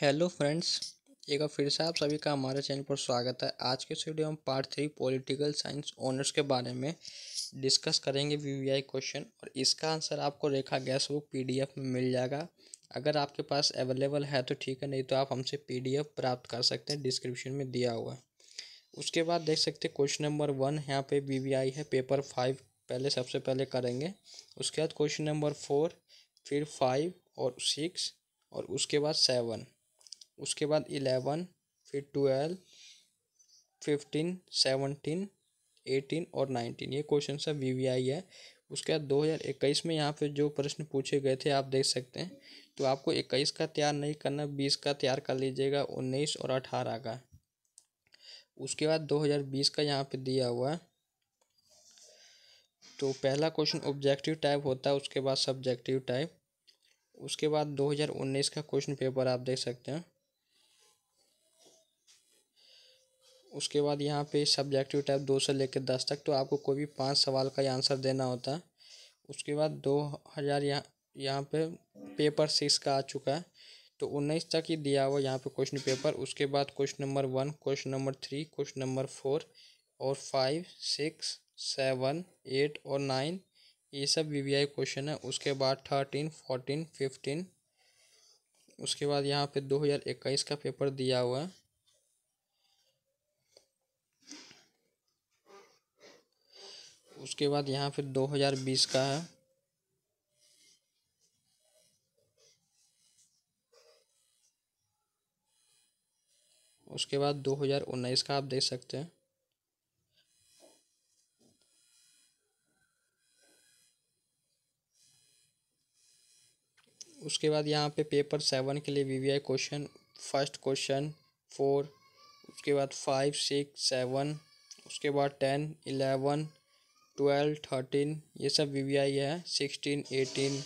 hello friends एक बार फिर से आप सभी का हमारे चैनल पर स्वागत है आज के वीडियो हम part three political science honours के बारे में डिस्कस करेंगे वीवीआई क्वेश्चन और इसका आंसर आपको रेखा गैस बुक पीडीएफ में मिल जाएगा अगर आपके पास अवेलेबल है तो ठीक है नहीं तो आप हमसे पीडीएफ प्राप्त कर सकते हैं डिस्क्रिप्शन में दिया हुआ है उसके बाद देख सकते क्वेश्चन नंबर वन यहाँ पर वी है पेपर फाइव पहले सबसे पहले करेंगे उसके बाद क्वेश्चन नंबर फोर फिर फाइव और सिक्स और उसके बाद सेवन उसके बाद इलेवन फिर ट्वेल्व फिफ्टीन सेवनटीन एटीन और नाइनटीन ये क्वेश्चन सब वी वी आई है उसके बाद दो हज़ार इक्कीस में यहाँ पे जो प्रश्न पूछे गए थे आप देख सकते हैं तो आपको इक्कीस का तैयार नहीं करना बीस का तैयार कर लीजिएगा उन्नीस और अठारह का उसके बाद दो हज़ार बीस का यहाँ पे दिया हुआ तो पहला क्वेश्चन ऑब्जेक्टिव टाइप होता है उसके बाद सब्जेक्टिव टाइप उसके बाद दो हज़ार उन्नीस का क्वेश्चन पेपर आप देख सकते हैं उसके बाद यहाँ पे सब्जेक्टिव टाइप दो से लेकर दस तक तो आपको कोई भी पांच सवाल का आंसर देना होता है उसके बाद दो हज़ार यहाँ यहाँ पे पेपर सिक्स का आ चुका है तो उन्नीस तक ही दिया हुआ यहाँ पे क्वेश्चन पेपर उसके बाद question number one question number three question number four और फाइव सिक्स सेवन एट और नाइन ये सब वी वी आई क्वेश्चन है उसके बाद थर्टीन फोर्टीन फिफ्टीन उसके बाद यहाँ पे दो हज़ार इक्कीस का पेपर दिया हुआ है उसके बाद यहाँ फिर 2020 का है उसके बाद 2019 का आप देख सकते हैं उसके बाद यहाँ पे पेपर सेवन के लिए VVI question first question four उसके बाद फाइव सिक्स सेवन उसके बाद टेन इलेवन ट्वेल्व थर्टीन ये सब वी वी आई है सिक्सटीन एटीन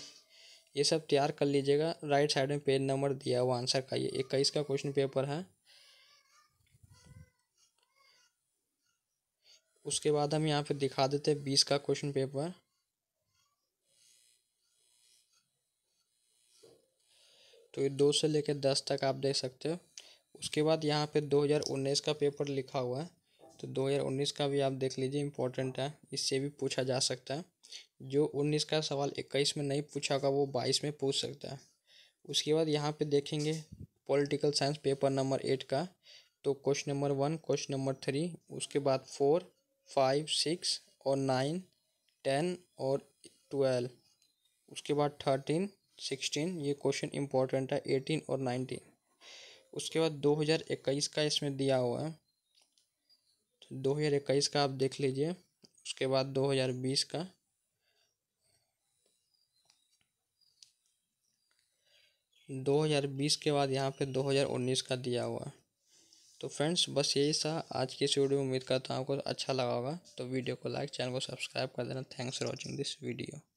ये सब तैयार कर लीजिएगा राइट साइड में पेज नंबर दिया हुआ आंसर का ये इक्कीस का क्वेश्चन पेपर है उसके बाद हम यहाँ पे दिखा देते हैं बीस का क्वेश्चन पेपर तो ये दो से लेकर दस तक आप देख सकते हो उसके बाद यहाँ पे दो हज़ार उन्नीस का पेपर लिखा हुआ है तो 2019 का भी आप देख लीजिए इम्पोर्टेंट है इससे भी पूछा जा सकता है जो 19 का सवाल 21 में नहीं पूछा होगा वो 22 में पूछ सकता है उसके बाद यहाँ पे देखेंगे political science paper number eight का तो question number one question number three उसके बाद फोर फाइव सिक्स और नाइन टेन और ट्वेल्व उसके बाद थर्टीन सिक्सटीन ये क्वेश्चन इंपॉर्टेंट है एटीन और नाइनटीन उसके बाद दो हज़ार इक्कीस का इसमें दिया हुआ है दो हज़ार इक्कीस का आप देख लीजिए उसके बाद दो हज़ार बीस का दो हज़ार बीस के बाद यहाँ पे दो हज़ार उन्नीस का दिया हुआ तो फ्रेंड्स बस यही था आज की इस वीडियो में उम्मीद करता हूँ आपको अच्छा लगा होगा तो वीडियो को लाइक चैनल को सब्सक्राइब कर देना thanks for watching this video